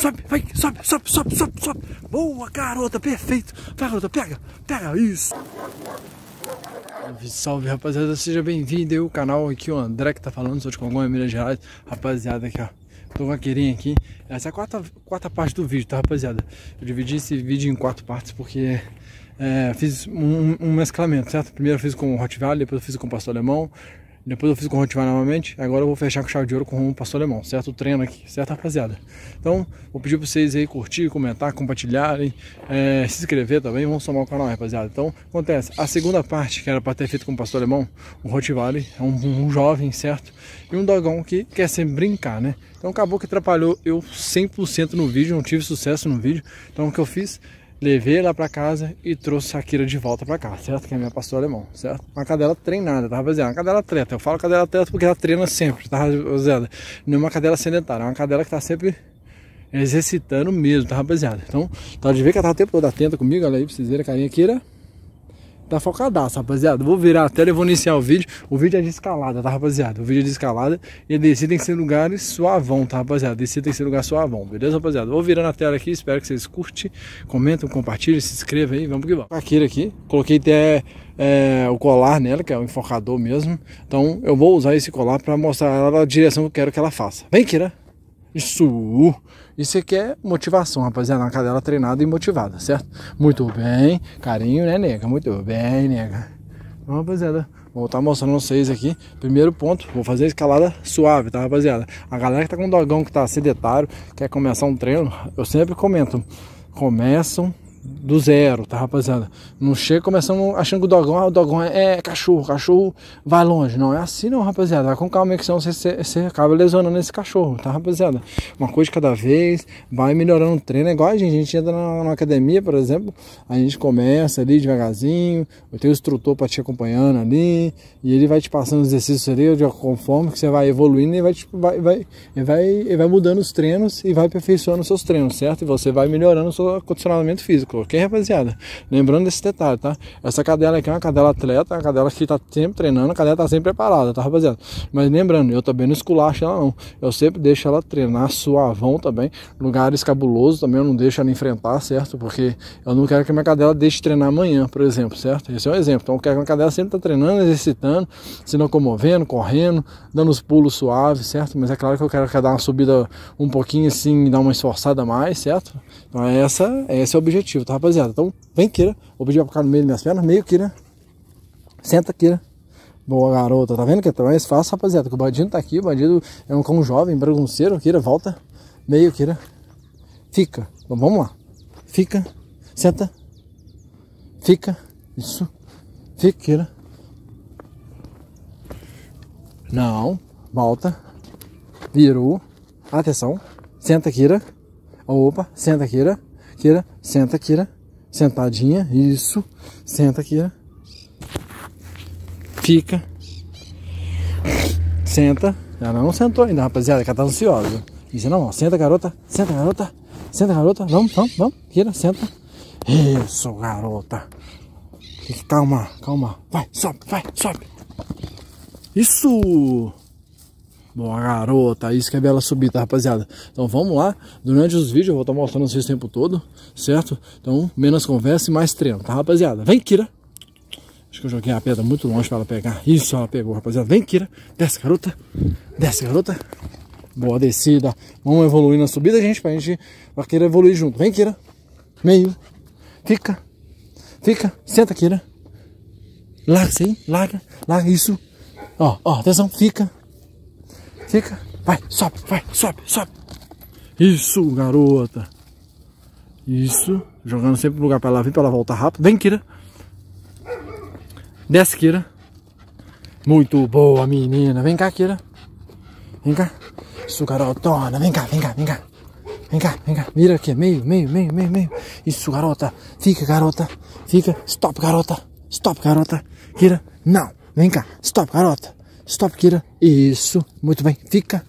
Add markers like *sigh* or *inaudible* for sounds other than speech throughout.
sobe, vai, sobe, sobe, sobe, sobe, sobe. Boa, garota, perfeito. Vai, garota, pega, pega, isso. Salve, rapaziada. Seja bem-vindo aí ao canal. Aqui o André que tá falando, sou de Congonha, Minas Gerais. Rapaziada, aqui, ó. Tô vaqueirinho aqui. Essa é a quarta, quarta parte do vídeo, tá, rapaziada? Eu dividi esse vídeo em quatro partes porque é, fiz um, um mesclamento, certo? Primeiro eu fiz com o Rottweiler, depois eu fiz com o pastor alemão, depois eu fiz com o Rottweiler novamente. Agora eu vou fechar com chave de ouro com o pastor alemão. Certo treino aqui, certo rapaziada? Então, vou pedir pra vocês aí curtir, comentar, compartilharem, é, se inscrever também. Vamos somar o canal, rapaziada. Então, acontece. A segunda parte, que era pra ter feito com o pastor alemão, o Rottweiler é um, um, jovem, certo? E um dogão que quer sempre brincar, né? Então, acabou que atrapalhou eu 100% no vídeo. Não tive sucesso no vídeo. Então, o que eu fiz? Levei ela para casa e trouxe a Kira de volta para cá, certo? Que é minha pastora alemão, certo? Uma cadela treinada, tá rapaziada? Uma cadela atleta. Eu falo cadela atleta porque ela treina sempre, tá rapaziada? Não é uma cadela sedentária, é uma cadela que tá sempre exercitando mesmo, tá rapaziada? Então, tá de ver que ela tá o tempo todo atenta comigo, olha aí pra vocês verem a carinha aqui, tá focadaço, rapaziada. Vou virar a tela e vou iniciar o vídeo. O vídeo é de escalada, tá, rapaziada? O vídeo é de escalada e a descida tem que ser lugares suavão, tá, rapaziada? descida tem que ser lugar suavão, beleza, rapaziada? Vou virar a tela aqui, espero que vocês curtem, comentem, compartilhem, se inscrevam aí, vamos que vamos. Akira aqui, coloquei até é, o colar nela, que é o enfocador mesmo. Então eu vou usar esse colar para mostrar ela a direção que eu quero que ela faça. Vem, Kira! Isso! Isso aqui é motivação, rapaziada, uma cadela treinada e motivada, certo? Muito bem, carinho, né, nega? Muito bem, nega. Então, rapaziada, vou estar tá mostrando vocês aqui. Primeiro ponto, vou fazer a escalada suave, tá, rapaziada? A galera que tá com dogão, que tá sedentário, quer começar um treino, eu sempre comento. Começam do zero, tá rapaziada? Não chega começando achando que o dogão, ah, o dogão é, é, cachorro, cachorro vai longe. Não é assim não, rapaziada. Vai com calma que senão você, você acaba lesionando esse cachorro, tá rapaziada? Uma coisa de cada vez, vai melhorando o treino. É igual a gente, a gente entra na, na academia, por exemplo, a gente começa ali devagarzinho, eu tenho o instrutor para te acompanhando ali, e ele vai te passando os exercícios ali, de conforme que você vai evoluindo e vai, vai, vai, ele vai, vai mudando os treinos e vai aperfeiçoando os seus treinos, certo? E você vai melhorando o seu condicionamento físico ok, rapaziada? Lembrando desse detalhe, tá? Essa cadela aqui é uma cadela atleta, uma cadela que tá sempre treinando, a cadela tá sempre preparada, tá, rapaziada? Mas lembrando, eu também não esculacho ela, não. Eu sempre deixo ela treinar suavão também, lugares cabulosos também, eu não deixo ela enfrentar, certo? Porque eu não quero que a minha cadela deixe treinar amanhã, por exemplo, certo? Esse é um exemplo. Então, eu quero que a cadela sempre tá treinando, exercitando, se não comovendo, correndo, dando os pulos suaves, certo? Mas é claro que eu quero que ela dá uma subida um pouquinho assim, dar uma esforçada mais, certo? Então, é essa, é esse é o objetivo objetivo, tá, rapaziada? Então, vem, Kira. O objetivo é ficar no meio das minhas pernas. Meio, Kira. Né? Senta, Kira. Né? Boa, garota. Tá vendo que é tão mais fácil, rapaziada? Que o bandido tá aqui. O bandido é um cão jovem, bagunceiro. queira né? volta. Meio, Kira. Fica. Então, vamos lá. Fica. Senta. Fica. Isso. Fica, queira. Não. Volta. Virou. Atenção. Senta, Kira. Opa. Senta, Kira. Kira, senta, Kira. Sentadinha, isso. Senta, Kira. Fica. Senta. Ela não sentou ainda, rapaziada, que ela tá ansiosa. Isso não, Senta, garota. Senta, garota. Senta, garota. Vamos, vamos, vamos. Kira, senta. Isso, garota. Calma, calma. Vai, sobe, vai, sobe. Isso! Boa garota, isso que é bela subir, tá rapaziada? Então vamos lá, durante os vídeos eu vou estar tá mostrando vocês o tempo todo, certo? Então menos conversa e mais treino, tá rapaziada? Vem, Kira! Acho que eu joguei a pedra muito longe para ela pegar. Isso, ela pegou, rapaziada. Vem, Kira! Desce, garota! Desce, garota! Boa descida. Vamos evoluir na subida, gente, pra gente pra querer evoluir junto. Vem, Kira! Meio. Fica. Fica. Senta, Kira. Larga isso aí. Larga. Larga isso. Ó, ó, atenção. Fica. Fica. Vai, sobe, vai, sobe, sobe. Isso, garota. Isso. Jogando sempre no lugar pra ela vir, pra ela voltar rápido. Vem, Kira. Desce, Kira. Muito boa, menina. Vem cá, Kira. Vem cá. Isso, garotona. Vem cá, vem cá, vem cá. Vem cá, vem cá. Vira aqui. Meio, meio, meio, meio, meio. Isso, garota. Fica, garota. Fica. Stop, garota. Stop, garota. Kira. Não. Vem cá. Stop, garota. Stop, Kira. Isso. Muito bem. Fica.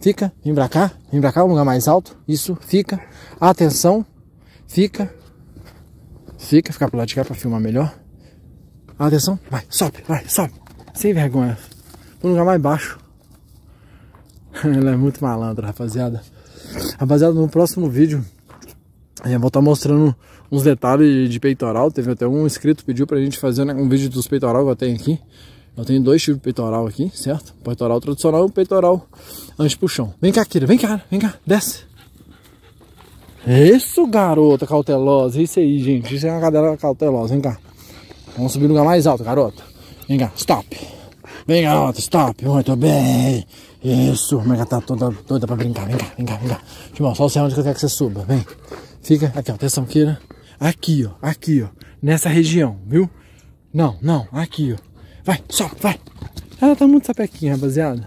Fica. Vem pra cá. Vem pra cá. Um lugar mais alto. Isso. Fica. Atenção. Fica. Fica. Ficar pro lado de cá pra filmar melhor. Atenção. Vai. Sobe. Vai. Sobe. Sem vergonha. Um lugar mais baixo. *laughs* Ela é muito malandra, rapaziada. Rapaziada, no próximo vídeo eu vou estar tá mostrando uns detalhes de peitoral. Teve até um inscrito que pediu pra gente fazer né, um vídeo dos peitoral que eu tenho aqui. Eu tenho dois tipos de peitoral aqui, certo? Peitoral tradicional e um peitoral antes puxão Vem cá, Kira, vem cá, vem cá, desce. É isso, garota cautelosa. Isso aí, gente. Isso é uma cadela cautelosa. Vem cá. Vamos subir no lugar mais alto, garota. Vem cá, stop. Vem, garota, stop. Muito bem. Isso. Mega é tá toda doida pra brincar. Vem cá, vem cá, vem cá. Timão, só o é onde que eu quero que você suba. Vem. Fica aqui, ó. Atenção, Kira. Aqui, ó. Aqui, ó. Nessa região, viu? Não, não. Aqui, ó. Vai, sobe, vai. Ela tá muito sapequinha, rapaziada.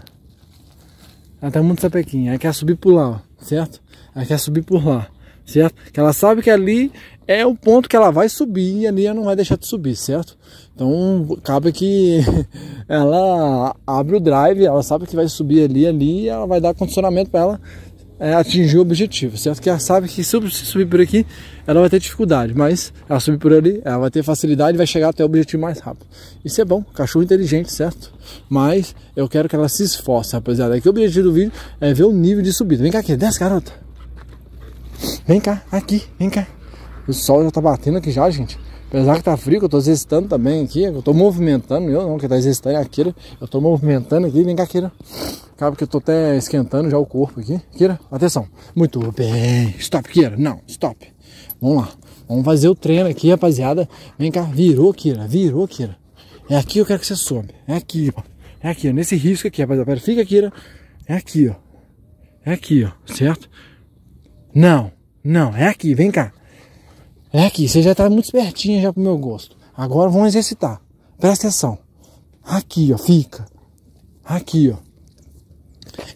Ela tá muito sapequinha. Ela quer subir por lá, ó, certo? Ela quer subir por lá, certo? Que ela sabe que ali é o ponto que ela vai subir e ali ela não vai deixar de subir, certo? Então, cabe que *laughs* ela abre o drive, ela sabe que vai subir ali, ali, e ela vai dar condicionamento para ela é, atingir o objetivo, certo? Que ela sabe que se subir por aqui, ela vai ter dificuldade, mas ela subir por ali, ela vai ter facilidade e vai chegar até o objetivo mais rápido. Isso é bom, cachorro inteligente, certo? Mas eu quero que ela se esforce, rapaziada. Aqui o objetivo do vídeo é ver o nível de subida. Vem cá aqui, desce, garota. Vem cá, aqui, vem cá. O sol já tá batendo aqui já, gente. Apesar que tá frio, que eu tô exercitando também aqui, eu tô movimentando, eu não, que tá exercitando é a Kira. Eu tô movimentando aqui, vem cá, Kira. Acaba que eu tô até esquentando já o corpo aqui. Kira, atenção. Muito bem. Stop, Kira. Não, stop. Vamos lá. Vamos fazer o treino aqui, rapaziada. Vem cá, virou, Kira. Virou, Kira. É aqui que eu quero que você some. É aqui, ó. É aqui, ó. Nesse risco aqui, rapaziada. Pera, fica, Kira. É aqui, ó. É aqui, ó. Certo? Não, não. É aqui. Vem cá. É aqui, você já está muito espertinha já pro meu gosto. Agora vamos exercitar. Presta atenção. Aqui, ó, fica. Aqui, ó.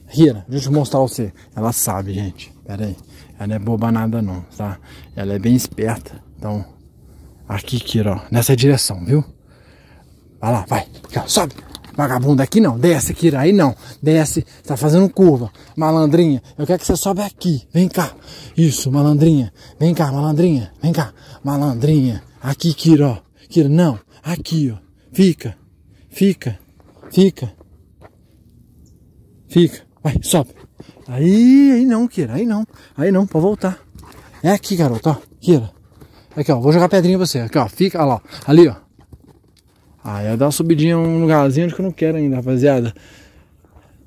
Rira, deixa eu mostrar você. Ela sabe, gente. Pera aí. Ela não é boba nada não, tá? Ela é bem esperta. Então, aqui, Kira, ó. Nessa direção, viu? Vai lá, vai. Sobe. Vagabundo aqui não, desce aqui, aí não, desce, tá fazendo curva. Malandrinha, eu quero que você sobe aqui, vem cá. Isso, malandrinha, vem cá, malandrinha, vem cá. Malandrinha, aqui, Kira, ó. Kira, não, aqui, ó. Fica, fica, fica, fica. Vai, sobe. Aí, aí não, Kira, aí não, aí não, pode voltar. É aqui, garoto, ó, Kira. Aqui, ó, vou jogar pedrinha pra você, aqui, ó, fica, ó lá, ó. ali, ó. Aí ah, eu dar uma subidinha um lugarzinho que eu não quero ainda, rapaziada.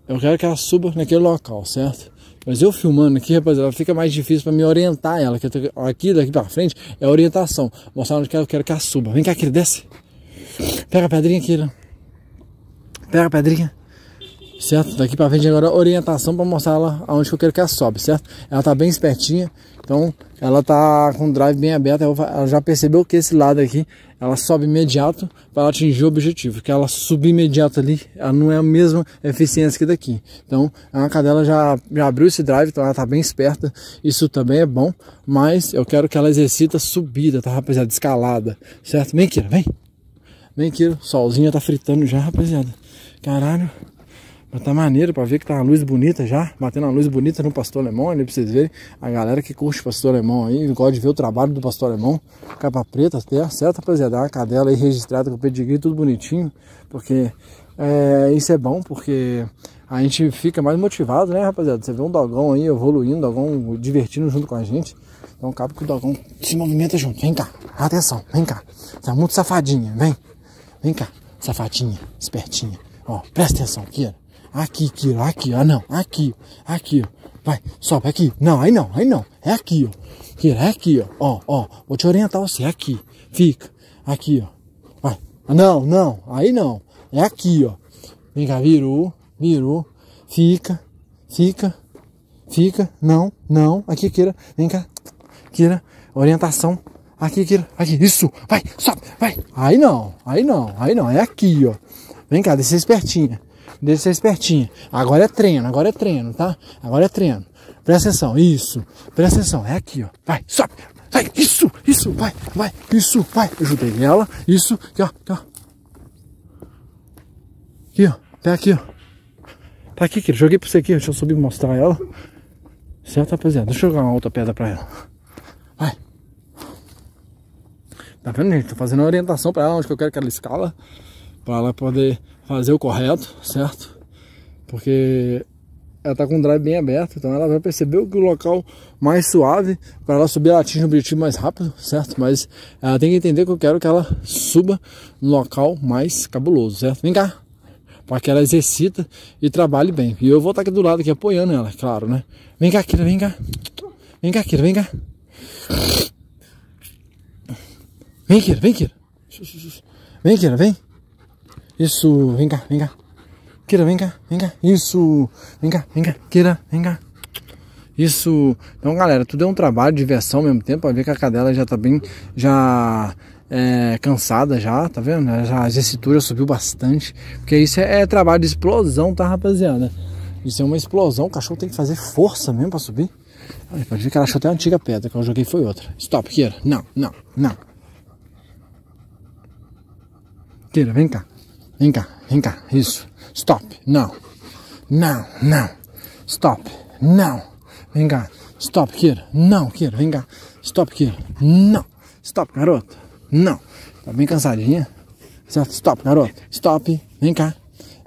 Eu quero que ela suba naquele local, certo? Mas eu filmando aqui, rapaziada, fica mais difícil para me orientar ela. Que aqui, daqui para frente, é orientação. Mostrar onde que eu quero que ela suba. Vem cá, querido, desce. Pega a pedrinha, querido. Né? Pega a pedrinha certo? Daqui para frente agora orientação para mostrar ela aonde que eu quero que ela sobe, certo? Ela tá bem espertinha, então ela tá com o drive bem aberto, ela já percebeu que esse lado aqui ela sobe imediato para atingir o objetivo, que ela subir imediato ali, ela não é a mesma eficiência que daqui. Então a cadela já, já abriu esse drive, então ela tá bem esperta, isso também é bom, mas eu quero que ela exercita subida, tá rapaziada? Escalada, certo? Vem, Kira, vem! Vem, Kira, solzinha tá fritando já, rapaziada. Caralho. Mas tá maneiro pra ver que tá uma luz bonita já. Batendo uma luz bonita no pastor alemão ali pra vocês verem. A galera que curte o pastor alemão aí, gosta de ver o trabalho do pastor alemão. Capa preta até, certo, rapaziada? Uma cadela aí registrada com pedigree, tudo bonitinho. Porque é, isso é bom, porque a gente fica mais motivado, né, rapaziada? Você vê um dogão aí evoluindo, dogão divertindo junto com a gente. Então acaba que o dogão se movimenta junto. Vem cá, atenção, vem cá. tá muito safadinha, vem. Vem cá, safadinha, espertinha. Ó, presta atenção aqui, ó. Aqui, tiro. Aqui, ó. Não. Aqui, Aqui, ó. Vai, sobe aqui. Não, aí não, aí não. É aqui, ó. Tira, é aqui, ó. Ó, ó. Vou te orientar você. É aqui. Fica. Aqui, ó. Vai. Não, não. Aí não. É aqui, ó. Vem cá, virou. Virou. Fica. Fica. Fica. Não, não. Aqui, queira Vem cá. queira Orientação. Aqui, queira Aqui. Isso. Vai, sobe. Vai. Aí não. Aí não. Aí não. É aqui, ó. Vem cá, desce espertinha. Deixa ser espertinha. Agora é treino, agora é treino, tá? Agora é treino. Presta atenção, isso. Presta atenção, é aqui, ó. Vai, sobe, vai, isso, isso, vai, vai, isso, vai. Ajudei ela, isso, aqui, ó, aqui, ó. Aqui, ó, até aqui, ó. Tá aqui, querido, joguei pra você aqui, deixa eu subir e mostrar ela. Certo, rapaziada? Deixa eu jogar uma outra pedra pra ela. Vai. Tá vendo, gente? Tô fazendo uma orientação pra ela, onde que eu quero que ela escala. Pra ela poder fazer o correto, certo? Porque ela tá com o drive bem aberto, então ela vai perceber o local mais suave para ela subir, ela atinge o objetivo mais rápido, certo? Mas ela tem que entender que eu quero que ela suba no local mais cabuloso, certo? Vem cá, para que ela exercita e trabalhe bem. E eu vou estar tá aqui do lado, aqui apoiando ela, claro, né? Vem cá, Kira, vem cá. Vem cá, Kira, vem cá. Vem, Kira, vem, Kira. Vem, Kira, vem. Isso, vem cá, vem cá. Kira, vem cá, vem cá. Isso, vem cá, vem cá. Kira, vem cá. Isso. Então, galera, tudo é um trabalho, diversão ao mesmo tempo. Pode ver que a cadela já tá bem, já é, cansada já, tá vendo? Já, a gestitura subiu bastante. Porque isso é, é, trabalho de explosão, tá, rapaziada? Isso é uma explosão. O cachorro tem que fazer força mesmo pra subir. Olha, pode ver que ela achou até a antiga pedra que eu joguei foi outra. Stop, Kira. Não, não, não. Kira, vem cá. Vem cá, vem cá. Isso. Stop. Não. Não, não. Stop. Não. Vem cá. Stop, Kira. Não, Kira. Vem cá. Stop, Kira. Não. Stop, garoto. Não. Tá bem cansadinha? Certo? Stop, garoto. Stop. Vem cá.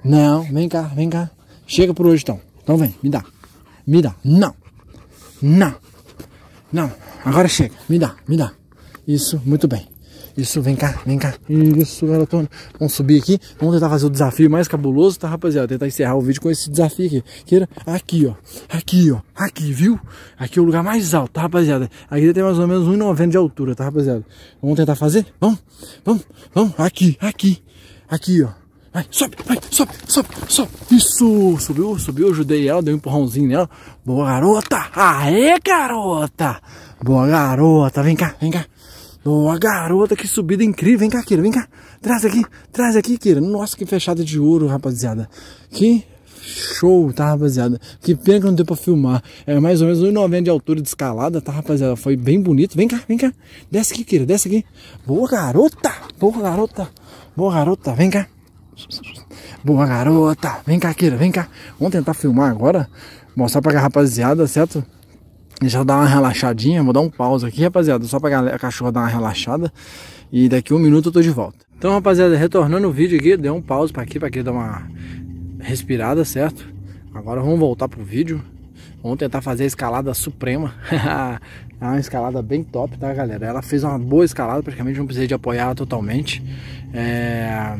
Não. Vem cá, vem cá. Chega por hoje, então. Então vem. Me dá. Me dá. Não. Não. Não. Agora chega. Me dá, me dá. Isso. Muito bem. Isso, vem cá, vem cá. Isso, garotona. Vamos subir aqui. Vamos tentar fazer o desafio mais cabuloso, tá, rapaziada? Tentar encerrar o vídeo com esse desafio aqui. Queira, aqui, ó. Aqui, ó. Aqui, viu? Aqui é o lugar mais alto, tá, rapaziada? Aqui tem mais ou menos 1,90 de altura, tá, rapaziada? Vamos tentar fazer? Vamos, vamos, vamos. Aqui, aqui. Aqui, ó. Vai, sobe, vai, sobe, sobe, sobe. Isso, subiu, subiu, ajudei ela, dei um empurrãozinho nela. Boa garota! Aê, garota! Boa garota, vem cá, vem cá. Uma garota, que subida incrível. Vem cá, Kira, vem cá. Traz aqui, traz aqui, Kira. Nossa, que fechada de ouro, rapaziada. Que show, tá, rapaziada? Que pena que não deu pra filmar. É mais ou menos 1,90 de altura de escalada, tá, rapaziada? Foi bem bonito. Vem cá, vem cá. Desce aqui, Kira, desce aqui. Boa garota, boa garota, boa garota. Vem cá. Boa garota, vem cá, Kira, vem cá. Vamos tentar filmar agora, mostrar pra rapaziada, certo? deixa eu dar uma relaxadinha, vou dar um pausa aqui, rapaziada, só pra galera, a cachorra dar uma relaxada. E daqui um minuto eu tô de volta. Então, rapaziada, retornando o vídeo aqui, dei um pause pra aqui, para aqui dar uma respirada, certo? Agora vamos voltar pro vídeo. Vamos tentar fazer a escalada suprema. *laughs* é uma escalada bem top, tá, galera? Ela fez uma boa escalada, praticamente não precisei de apoiar totalmente. É...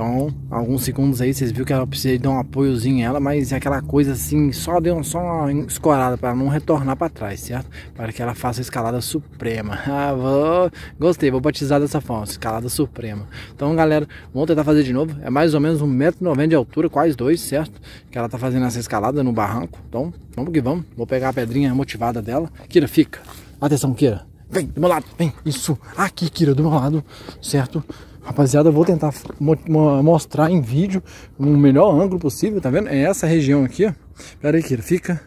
Então, alguns segundos aí, vocês viram que ela precisa de dar um apoiozinho ela, mas é aquela coisa assim, só deu um, só uma escorada para não retornar para trás, certo? Para que ela faça a escalada suprema. *laughs* Ah, vou... gostei, vou batizar dessa forma, escalada suprema. Então, galera, vamos tentar fazer de novo. É mais ou menos 1,90m de altura, quase dois, certo? Que ela tá fazendo essa escalada no barranco. Então, vamos que vamos. Vou pegar a pedrinha motivada dela. Kira, fica. Atenção, Kira. Vem, do meu lado, vem. Isso. Aqui, Kira, do meu lado, certo? Rapaziada, eu vou tentar mostrar em vídeo no melhor ângulo possível, tá vendo? É essa região aqui, ó. Pera aí, Kira, fica.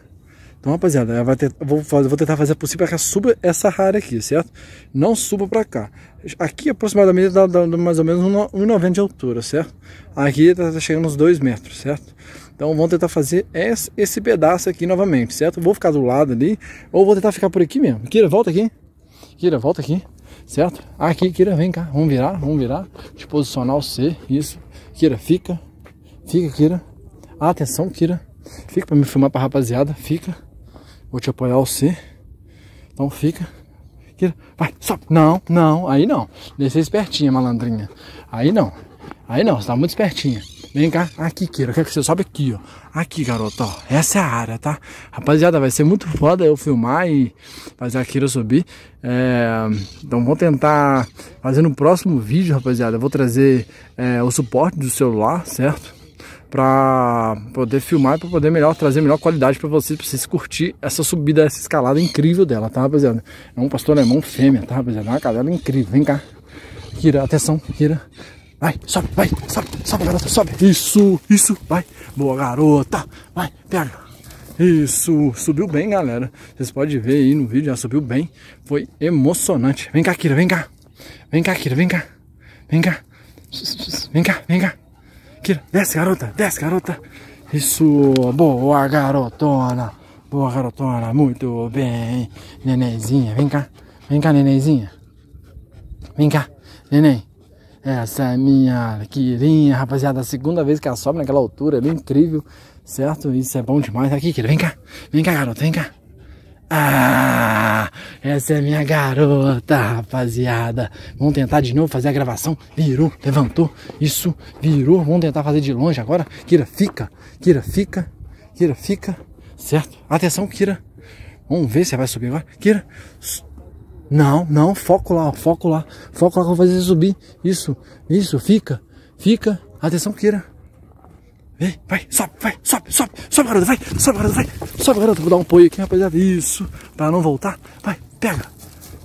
Então, rapaziada, ter, vou, fazer, vou tentar fazer possível para que suba essa área aqui, certo? Não suba para cá. Aqui, aproximadamente, dá, dá mais ou menos 1,90 de altura, certo? Aqui tá, tá chegando uns 2 metros, certo? Então vamos tentar fazer esse, esse pedaço aqui novamente, certo? Vou ficar do lado ali, ou vou tentar ficar por aqui mesmo. Kira, volta aqui. Kira, volta aqui certo? Ah, aqui, Kira, vem cá, vamos virar, vamos virar, te posicionar o C, isso. Kira, fica, fica, Kira. Atenção, Kira, fica para me filmar para rapaziada, fica. Vou te apoiar o C, então fica. Kira, vai, sobe. Não, não, aí não. Descer espertinha, malandrinha. Aí não. Aí não, você tá muito espertinha. Vem cá, aqui, Kira, eu quero que você sobe aqui, ó. Aqui, garoto, ó. Essa é a área, tá? Rapaziada, vai ser muito foda eu filmar e fazer a Kira subir. É... Então vou tentar fazer no próximo vídeo, rapaziada. Eu vou trazer é, o suporte do celular, certo? Pra poder filmar e pra poder melhor, trazer melhor qualidade pra vocês, pra vocês curtir essa subida, essa escalada incrível dela, tá, rapaziada? É um pastor alemão fêmea, tá, rapaziada? É uma cadela incrível. Vem cá. Kira, atenção, Kira vai, sobe, vai, sobe, sobe, garota, sobe. Isso, isso, vai. Boa, garota, vai, pega. Isso, subiu bem, galera. Vocês podem ver aí no vídeo, já subiu bem. Foi emocionante. Vem cá, Kira, vem cá. Vem cá, Kira, vem cá. Vem cá. Vem cá, vem cá. Kira, desce, garota, desce, garota. Isso, boa, garotona. Boa, garotona, muito bem. Nenenzinha, vem cá. Vem cá, nenenzinha. Vem cá, neném. Essa é minha Quirinha, rapaziada. A segunda vez que ela sobe naquela altura ali, é incrível, certo? Isso é bom demais. Aqui, Kira, vem cá. Vem cá, garota, vem cá. Ah, essa é minha garota, rapaziada. Vamos tentar de novo fazer a gravação. Virou, levantou. Isso, virou. Vamos tentar fazer de longe agora. Kira, fica. Kira, fica. Kira, fica. Certo? Atenção, Kira. Vamos ver se vai subir agora. Kira. Não, não, foco lá, foco lá, foco lá que eu vou fazer subir. Isso, isso, fica, fica. Atenção, queira, Vem, vai, sobe, vai, sobe, sobe, sobe, garota, vai, sobe, garota, vai, sobe, garota. Vou dar um apoio aqui, rapaziada. Isso, pra não voltar. Vai, pega.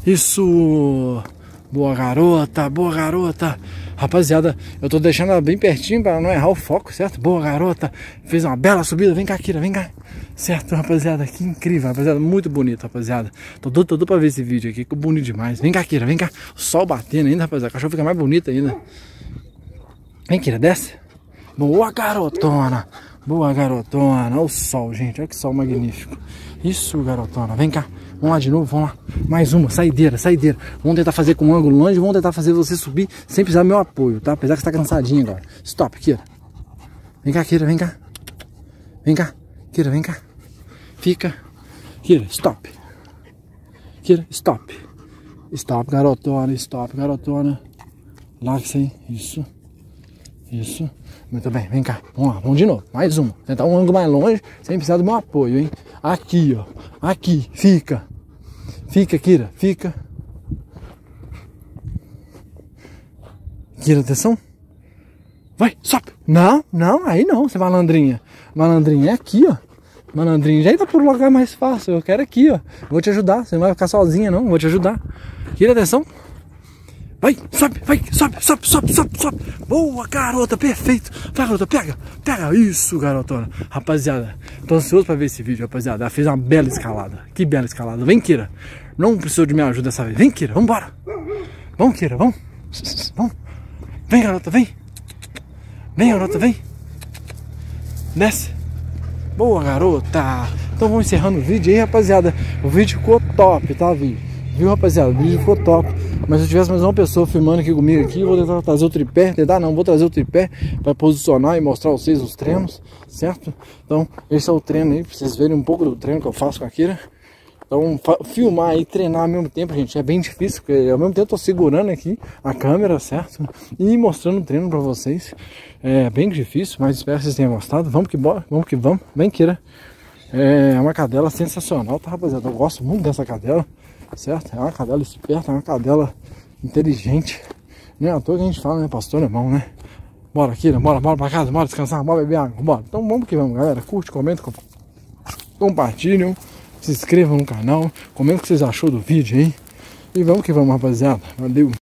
Isso. Boa garota, boa garota. Rapaziada, eu tô deixando ela bem pertinho para não errar o foco, certo? Boa garota, fez uma bela subida, vem cá, Kira, vem cá. Certo, rapaziada, que incrível, rapaziada, muito bonito, rapaziada. Tô doido, tô doido pra ver esse vídeo aqui, que bonito demais. Vem cá, Kira, vem cá. O sol batendo ainda, rapaziada, O cachorro fica mais bonita ainda. Vem, Kira, desce. Boa garotona, boa garotona. Olha o sol, gente, olha que sol magnífico. Isso, garotona, vem cá. Vamos lá de novo, vamos lá. Mais uma, saideira, saideira. Vamos tentar fazer com um ângulo longe, vamos tentar fazer você subir sem precisar do meu apoio, tá? Apesar que você tá cansadinho agora. Stop, Kira. Vem cá, Kira, vem cá. Vem cá, Kira, vem cá. Fica. Kira, stop. Kira, stop. Stop, garotona, stop, garotona. Relaxa, hein? Isso. Isso. Muito bem, vem cá. Vamos lá, vamos de novo. Mais uma. Tentar um ângulo mais longe, sem precisar do meu apoio, hein? Aqui, ó. Aqui. Fica. Fica, Kira. Fica. Kira, atenção. Vai, sobe. Não, não, aí não, você malandrinha. Malandrinha é aqui, ó. Malandrinha, já entra por um lugar mais fácil. Eu quero aqui, ó. Vou te ajudar. Você não vai ficar sozinha, não. Vou te ajudar. Kira, atenção. Vai, sobe, vai, sobe, sobe, sobe, sobe, sobe. Boa, garota, perfeito. Vai, garota, pega, pega. Isso, garotona. Rapaziada, tô ansioso pra ver esse vídeo, rapaziada. Ela fez uma bela escalada. Que bela escalada. Vem, Kira. Não precisou de minha ajuda dessa vez. Vem, Kira, vambora. Vamos, Kira, vamos. Vamos. Vem, garota, vem. Vem, garota, vem. Desce. Boa, garota. Então vamos encerrando o vídeo aí, rapaziada. O vídeo ficou top, tá, vídeo? Viu, rapaziada? O vídeo ficou top. Mas se eu tivesse mais uma pessoa filmando aqui comigo aqui, eu vou tentar trazer o tripé, tentar não, vou trazer o tripé para posicionar e mostrar a vocês os treinos, certo? Então, esse é o treino aí, pra vocês verem um pouco do treino que eu faço com a Kira. Então, filmar e treinar ao mesmo tempo, gente, é bem difícil, porque ao mesmo tempo eu tô segurando aqui a câmera, certo? E mostrando o treino para vocês. É bem difícil, mas espero que vocês tenham gostado. Vamos que bora, vamos que vamos. Vem, Kira. É uma cadela sensacional, tá, rapaziada? Eu gosto muito dessa cadela certo? É uma cadela esperta, é uma cadela inteligente. nem À toa que a gente fala, né, pastor alemão, né? Bora aqui, né? bora, bora pra casa, bora descansar, bora beber água, bora. Então vamos que vamos, galera. Curte, comenta, compartilha, se inscrevam no canal, comenta o que vocês acharam do vídeo aí. E vamos que vamos, rapaziada. Valeu!